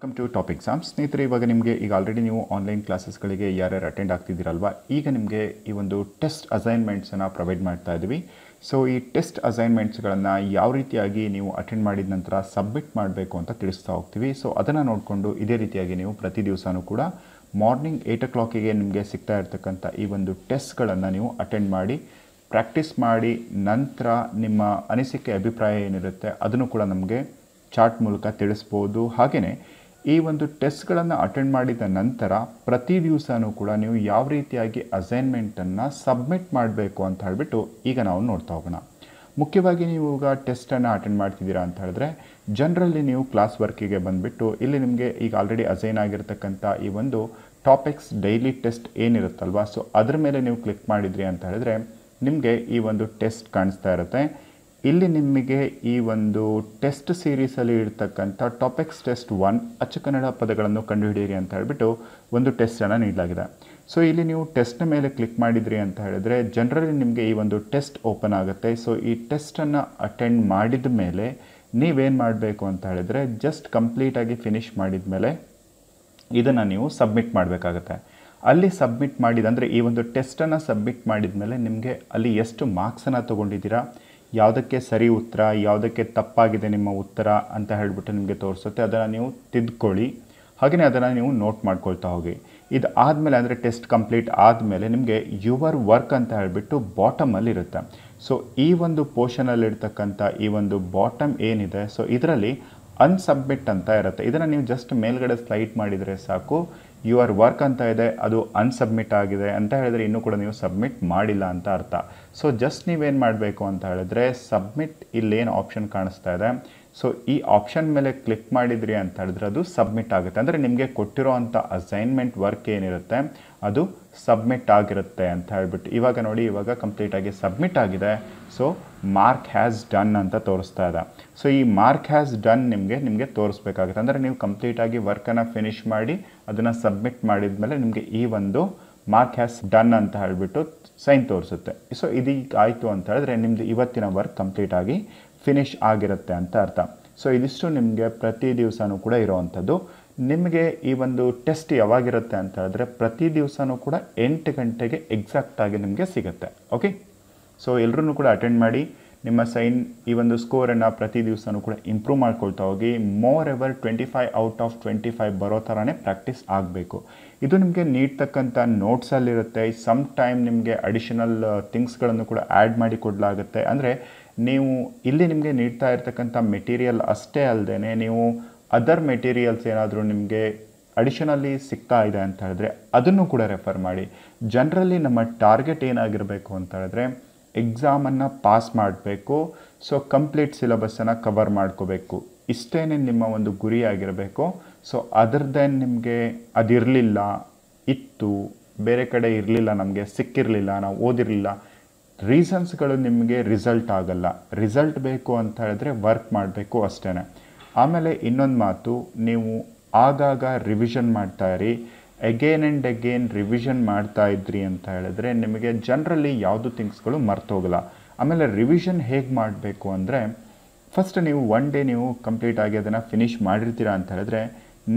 Welcome to topic ಸಾಮ್ ಸ್ನೇಹಿತರೆ ಇವಾಗ ನಿಮಗೆ ಈಗ ಆಲ್ರೆಡಿ ನೀವು ಆನ್ಲೈನ್ ಕ್ಲಾಸಸ್ಗಳಿಗೆ ಯಾರ್ಯಾರು ಅಟೆಂಡ್ ಆಗ್ತಿದ್ದೀರಲ್ವಾ ಈಗ ನಿಮಗೆ ಈ ಒಂದು ಟೆಸ್ಟ್ ಅಸೈನ್ಮೆಂಟ್ಸನ್ನು ಪ್ರೊವೈಡ್ ಮಾಡ್ತಾ ಇದ್ವಿ ಸೊ ಈ ಟೆಸ್ಟ್ ಅಸೈನ್ಮೆಂಟ್ಸ್ಗಳನ್ನು ಯಾವ ರೀತಿಯಾಗಿ ನೀವು ಅಟೆಂಡ್ ಮಾಡಿದ ನಂತರ ಸಬ್ಮಿಟ್ ಮಾಡಬೇಕು ಅಂತ ತಿಳಿಸ್ತಾ ಹೋಗ್ತೀವಿ ಸೊ ಅದನ್ನು ನೋಡಿಕೊಂಡು ಇದೇ ರೀತಿಯಾಗಿ ನೀವು ಪ್ರತಿ ದಿವಸವೂ ಕೂಡ ಮಾರ್ನಿಂಗ್ ಏಯ್ಟ್ ಓ ಕ್ಲಾಕಿಗೆ ನಿಮಗೆ ಸಿಗ್ತಾ ಇರ್ತಕ್ಕಂಥ ಈ ಒಂದು ಟೆಸ್ಟ್ಗಳನ್ನು ನೀವು ಅಟೆಂಡ್ ಮಾಡಿ ಪ್ರಾಕ್ಟೀಸ್ ಮಾಡಿ ನಂತರ ನಿಮ್ಮ ಅನಿಸಿಕೆ ಅಭಿಪ್ರಾಯ ಏನಿರುತ್ತೆ ಅದನ್ನು ಕೂಡ ನಮಗೆ ಚಾರ್ಟ್ ಮೂಲಕ ತಿಳಿಸ್ಬೋದು ಹಾಗೆಯೇ ಈ ಒಂದು ಟೆಸ್ಟ್ಗಳನ್ನು ಅಟೆಂಡ್ ಮಾಡಿದ ನಂತರ ಪ್ರತಿ ದಿವಸನೂ ಕೂಡ ನೀವು ಯಾವ ರೀತಿಯಾಗಿ ಅಸೈನ್ಮೆಂಟನ್ನು ಸಬ್ಮಿಟ್ ಮಾಡಬೇಕು ಅಂತ ಹೇಳಿಬಿಟ್ಟು ಈಗ ನಾವು ನೋಡ್ತಾ ಹೋಗೋಣ ಮುಖ್ಯವಾಗಿ ನೀವು ಈಗ ಟೆಸ್ಟನ್ನು ಅಟೆಂಡ್ ಮಾಡ್ತಿದ್ದೀರಾ ಅಂತ ಹೇಳಿದ್ರೆ ಜನರಲ್ಲಿ ನೀವು ಕ್ಲಾಸ್ ವರ್ಕಿಗೆ ಬಂದುಬಿಟ್ಟು ಇಲ್ಲಿ ನಿಮಗೆ ಈಗ ಆಲ್ರೆಡಿ ಅಸೈನ್ ಆಗಿರ್ತಕ್ಕಂಥ ಈ ಒಂದು ಟಾಪಿಕ್ಸ್ ಡೈಲಿ ಟೆಸ್ಟ್ ಏನಿರುತ್ತಲ್ವಾ ಸೊ ಅದರ ಮೇಲೆ ನೀವು ಕ್ಲಿಕ್ ಮಾಡಿದ್ರಿ ಅಂತ ಹೇಳಿದ್ರೆ ನಿಮಗೆ ಈ ಒಂದು ಟೆಸ್ಟ್ ಕಾಣಿಸ್ತಾ ಇರುತ್ತೆ ಇಲ್ಲಿ ನಿಮಗೆ ಈ ಒಂದು ಟೆಸ್ಟ್ ಸೀರೀಸಲ್ಲಿ ಇರ್ತಕ್ಕಂಥ ಟಾಪಿಕ್ಸ್ ಟೆಸ್ಟ್ ಒನ್ ಅಚ್ಚುಕನ್ನಡ ಪದಗಳನ್ನು ಕಂಡುಹಿಡಿಯಿರಿ ಅಂತ ಹೇಳಿಬಿಟ್ಟು ಒಂದು ಟೆಸ್ಟನ್ನು ನೀಡಲಾಗಿದೆ ಸೊ ಇಲ್ಲಿ ನೀವು ಟೆಸ್ಟ್ನ ಮೇಲೆ ಕ್ಲಿಕ್ ಮಾಡಿದಿರಿ ಅಂತ ಹೇಳಿದ್ರೆ ಜನರಲಿ ನಿಮಗೆ ಈ ಒಂದು ಟೆಸ್ಟ್ ಓಪನ್ ಆಗುತ್ತೆ ಸೊ ಈ ಟೆಸ್ಟನ್ನು ಅಟೆಂಡ್ ಮಾಡಿದ ಮೇಲೆ ನೀವೇನು ಮಾಡಬೇಕು ಅಂತ ಹೇಳಿದ್ರೆ ಜಸ್ಟ್ ಕಂಪ್ಲೀಟಾಗಿ ಫಿನಿಷ್ ಮಾಡಿದ ಮೇಲೆ ಇದನ್ನು ನೀವು ಸಬ್ಮಿಟ್ ಮಾಡಬೇಕಾಗತ್ತೆ ಅಲ್ಲಿ ಸಬ್ಮಿಟ್ ಮಾಡಿದ ಅಂದರೆ ಈ ಒಂದು ಟೆಸ್ಟನ್ನು ಸಬ್ಮಿಟ್ ಮಾಡಿದ ಮೇಲೆ ನಿಮಗೆ ಅಲ್ಲಿ ಎಷ್ಟು ಮಾರ್ಕ್ಸನ್ನು ತೊಗೊಂಡಿದ್ದೀರಾ ಯಾವುದಕ್ಕೆ ಸರಿ ಉತ್ತರ ಯಾವುದಕ್ಕೆ ತಪ್ಪಾಗಿದೆ ನಿಮ್ಮ ಉತ್ತರ ಅಂತ ಹೇಳಿಬಿಟ್ಟು ನಿಮಗೆ ತೋರಿಸುತ್ತೆ ಅದನ್ನು ನೀವು ತಿದ್ಕೊಳ್ಳಿ ಹಾಗೆಯೇ ಅದನ್ನು ನೀವು ನೋಟ್ ಮಾಡ್ಕೊಳ್ತಾ ಹೋಗಿ ಇದು ಆದಮೇಲೆ ಅಂದರೆ ಟೆಸ್ಟ್ ಕಂಪ್ಲೀಟ್ ಆದಮೇಲೆ ನಿಮಗೆ ಯುವರ್ ವರ್ಕ್ ಅಂತ ಹೇಳಿಬಿಟ್ಟು ಬಾಟಮಲ್ಲಿ ಇರುತ್ತೆ ಸೊ ಈ ಒಂದು ಪೋರ್ಷನಲ್ಲಿರ್ತಕ್ಕಂಥ ಈ ಒಂದು ಬಾಟಮ್ ಏನಿದೆ ಸೊ ಇದರಲ್ಲಿ ಅನ್ಸಬ್ಮಿಟ್ ಅಂತ ಇರುತ್ತೆ ಇದನ್ನು ನೀವು ಜಸ್ಟ್ ಮೇಲ್ಗಡೆ ಸ್ಲೈಡ್ ಮಾಡಿದರೆ ಸಾಕು ಯು ಆರ್ ವರ್ಕ್ ಅಂತ ಇದೆ ಅದು ಅನ್ಸಬ್ಮಿಟ್ ಆಗಿದೆ ಅಂತ ಹೇಳಿದ್ರೆ ಇನ್ನೂ ಕೂಡ ನೀವು ಸಬ್ಮಿಟ್ ಮಾಡಿಲ್ಲ ಅಂತ ಅರ್ಥ ಸೊ ಜಸ್ಟ್ ನೀವೇನು ಮಾಡಬೇಕು ಅಂತ ಹೇಳಿದ್ರೆ ಸಬ್ಮಿಟ್ ಇಲ್ಲೇನು ಆಪ್ಷನ್ ಕಾಣಿಸ್ತಾ ಇದೆ ಸೊ ಈ ಆಪ್ಷನ್ ಮೇಲೆ ಕ್ಲಿಕ್ ಮಾಡಿದ್ರಿ ಅಂತ ಹೇಳಿದ್ರೆ ಅದು ಸಬ್ಮಿಟ್ ಆಗುತ್ತೆ ಅಂದರೆ ನಿಮಗೆ ಕೊಟ್ಟಿರೋ ಅಂಥ ಅಸೈನ್ಮೆಂಟ್ ವರ್ಕ್ ಏನಿರುತ್ತೆ ಅದು ಸಬ್ಮಿಟ್ ಆಗಿರುತ್ತೆ ಅಂತ ಹೇಳ್ಬಿಟ್ಟು ಇವಾಗ ನೋಡಿ ಇವಾಗ ಕಂಪ್ಲೀಟಾಗಿ ಸಬ್ಮಿಟ್ ಆಗಿದೆ ಸೊ ಮಾರ್ಕ್ ಹ್ಯಾಸ್ ಡನ್ ಅಂತ ತೋರಿಸ್ತಾ ಇದೆ ಸೊ ಈ ಮಾರ್ಕ್ ಹ್ಯಾಸ್ ಡನ್ ನಿಮಗೆ ನಿಮಗೆ ತೋರಿಸ್ಬೇಕಾಗುತ್ತೆ ಅಂದರೆ ನೀವು ಕಂಪ್ಲೀಟಾಗಿ ವರ್ಕನ್ನು ಫಿನಿಷ್ ಮಾಡಿ ಅದನ್ನು ಸಬ್ಮಿಟ್ ಮಾಡಿದ ಮೇಲೆ ನಿಮಗೆ ಈ ಒಂದು ಮಾರ್ಕ್ ಹ್ಯಾಸ್ ಡನ್ ಅಂತ ಹೇಳಿಬಿಟ್ಟು ಸೈನ್ ತೋರಿಸುತ್ತೆ ಸೊ ಇದೀಗ ಆಯಿತು ಅಂತ ಹೇಳಿದ್ರೆ ನಿಮ್ಮದು ಇವತ್ತಿನ ವರ್ಕ್ ಕಂಪ್ಲೀಟ್ ಆಗಿ ಫಿನಿಶ್ ಆಗಿರುತ್ತೆ ಅಂತ ಅರ್ಥ ಸೊ ಇದಿಷ್ಟು ನಿಮಗೆ ಪ್ರತಿ ದಿವಸನೂ ಕೂಡ ಇರೋವಂಥದ್ದು ನಿಮಗೆ ಈ ಒಂದು ಟೆಸ್ಟ್ ಯಾವಾಗಿರುತ್ತೆ ಅಂತ ಹೇಳಿದ್ರೆ ಪ್ರತಿ ದಿವಸನೂ ಕೂಡ ಎಂಟು ಗಂಟೆಗೆ ಎಕ್ಸಾಕ್ಟಾಗಿ ನಿಮಗೆ ಸಿಗುತ್ತೆ ಓಕೆ ಸೊ ಎಲ್ಲರೂ ಕೂಡ ಅಟೆಂಡ್ ಮಾಡಿ ನಿಮ್ಮ ಸೈನ್ ಈ ಒಂದು ಸ್ಕೋರನ್ನು ಪ್ರತಿ ದಿವಸನೂ ಕೂಡ ಇಂಪ್ರೂವ್ ಮಾಡ್ಕೊಳ್ತಾ ಹೋಗಿ more ever twenty five out of twenty five ಬರೋ ಥರನೇ ಪ್ರಾಕ್ಟೀಸ್ ಆಗಬೇಕು ಇದು ನಿಮಗೆ ನೀಡ್ತಕ್ಕಂಥ ನೋಟ್ಸಲ್ಲಿರುತ್ತೆ ಸಮ್ ಟೈಮ್ ನಿಮಗೆ ಅಡಿಷನಲ್ ಥಿಂಗ್ಸ್ಗಳನ್ನು ಕೂಡ ಆ್ಯಡ್ ಮಾಡಿ ಕೊಡಲಾಗುತ್ತೆ ಅಂದರೆ ನೀವು ಇಲ್ಲಿ ನಿಮಗೆ ನೀಡ್ತಾ ಇರತಕ್ಕಂಥ ಮೆಟೀರಿಯಲ್ ಅಷ್ಟೇ ಅಲ್ಲದೆ ನೀವು ಅದರ್ ಮೆಟೀರಿಯಲ್ಸ್ ಏನಾದರೂ ನಿಮಗೆ ಅಡಿಷನಲ್ಲಿ ಸಿಗ್ತಾ ಇದೆ ಅಂತ ಹೇಳಿದ್ರೆ ಅದನ್ನು ಕೂಡ ರೆಫರ್ ಮಾಡಿ ಜನರಲ್ಲಿ ನಮ್ಮ ಟಾರ್ಗೆಟ್ ಏನಾಗಿರಬೇಕು ಅಂತ ಹೇಳಿದ್ರೆ ಎಕ್ಸಾಮನ್ನು ಪಾಸ್ ಮಾಡಬೇಕು ಸೊ ಕಂಪ್ಲೀಟ್ ಸಿಲೆಬಸ್ಸನ್ನು ಕವರ್ ಮಾಡ್ಕೋಬೇಕು ಇಷ್ಟೇ ನಿಮ್ಮ ಒಂದು ಗುರಿಯಾಗಿರಬೇಕು ಸೊ ಅದರ್ದೇನ್ ನಿಮಗೆ ಅದಿರಲಿಲ್ಲ ಇತ್ತು ಬೇರೆ ಕಡೆ ಇರಲಿಲ್ಲ ನಮಗೆ ಸಿಕ್ಕಿರಲಿಲ್ಲ ನಾವು ಓದಿರಲಿಲ್ಲ ರೀಸನ್ಸ್ಗಳು ನಿಮಗೆ ರಿಸಲ್ಟ್ ಆಗಲ್ಲ ರಿಸಲ್ಟ್ ಬೇಕು ಅಂತ ಹೇಳಿದ್ರೆ ವರ್ಕ್ ಮಾಡಬೇಕು ಅಷ್ಟೇ ಆಮೇಲೆ ಇನ್ನೊಂದು ಮಾತು ನೀವು ಆಗಾಗ ರಿವಿಷನ್ ಮಾಡ್ತಾ ಇರಿ ಅಗೇನ್ ಆ್ಯಂಡ್ ಅಗೇನ್ ರಿವಿಷನ್ ಮಾಡ್ತಾ ಇದ್ರಿ ಅಂತ ಹೇಳಿದ್ರೆ ನಿಮಗೆ ಜನ್ರಲಿ ಯಾವುದು ಥಿಂಗ್ಸ್ಗಳು ಮರ್ತೋಗಲ್ಲ ಆಮೇಲೆ ರಿವಿಷನ್ ಹೇಗೆ ಮಾಡಬೇಕು ಅಂದರೆ ಫಸ್ಟ್ ನೀವು ಒನ್ ಡೇ ನೀವು ಕಂಪ್ಲೀಟ್ ಆಗಿ ಅದನ್ನು ಫಿನಿಶ್ ಮಾಡಿರ್ತೀರಾ ಅಂತ ಹೇಳಿದ್ರೆ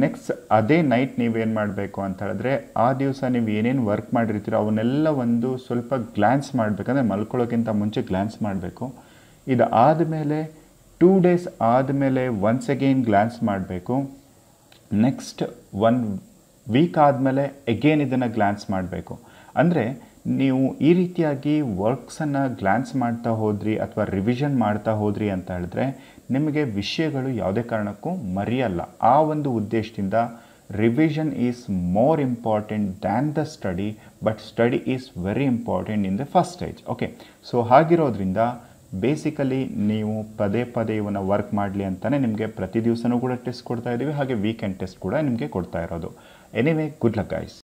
ನೆಕ್ಸ್ಟ್ ಅದೇ ನೈಟ್ ನೀವೇನು ಮಾಡಬೇಕು ಅಂತ ಹೇಳಿದ್ರೆ ಆ ದಿವಸ ನೀವು ಏನೇನು ವರ್ಕ್ ಮಾಡಿರ್ತೀರೋ ಅವನ್ನೆಲ್ಲ ಒಂದು ಸ್ವಲ್ಪ ಗ್ಲ್ಯಾನ್ಸ್ ಮಾಡಬೇಕಂದ್ರೆ ಮಲ್ಕೊಳ್ಳೋಕ್ಕಿಂತ ಮುಂಚೆ ಗ್ಲ್ಯಾನ್ಸ್ ಮಾಡಬೇಕು ಇದು ಆದಮೇಲೆ ಟೂ ಡೇಸ್ ಆದಮೇಲೆ ಒನ್ಸ್ ಅಗೇನ್ ಗ್ಲ್ಯಾನ್ಸ್ ಮಾಡಬೇಕು ನೆಕ್ಸ್ಟ್ ಒನ್ ವೀಕ್ ಆದಮೇಲೆ ಎಗೇನ್ ಇದನ್ನು ಗ್ಲ್ಯಾನ್ಸ್ ಮಾಡಬೇಕು ಅಂದರೆ ನೀವು ಈ ರೀತಿಯಾಗಿ ವರ್ಕ್ಸನ್ನು ಗ್ಲ್ಯಾನ್ಸ್ ಮಾಡ್ತಾ ಹೋದ್ರಿ ಅಥವಾ ರಿವಿಷನ್ ಮಾಡ್ತಾ ಹೋದ್ರಿ ಅಂತ ಹೇಳಿದ್ರೆ ನಿಮಗೆ ವಿಷಯಗಳು ಯಾವುದೇ ಕಾರಣಕ್ಕೂ ಮರೆಯಲ್ಲ ಆ ಒಂದು ಉದ್ದೇಶದಿಂದ revision is more important than the study but study is very important in the first stage okay so ಹಾಗಿರೋದ್ರಿಂದ ಬೇಸಿಕಲಿ ನೀವು ಪದೇ ಪದೇ ಇವನ್ನ ವರ್ಕ್ ಮಾಡಲಿ ಅಂತಲೇ ನಿಮಗೆ ಪ್ರತಿ ದಿವಸನೂ ಕೂಡ ಟೆಸ್ಟ್ ಕೊಡ್ತಾ ಇದ್ದೀವಿ ಹಾಗೆ ವೀಕೆಂಡ್ ಟೆಸ್ಟ್ ಕೂಡ ನಿಮಗೆ ಕೊಡ್ತಾ ಇರೋದು Anyway, good luck guys.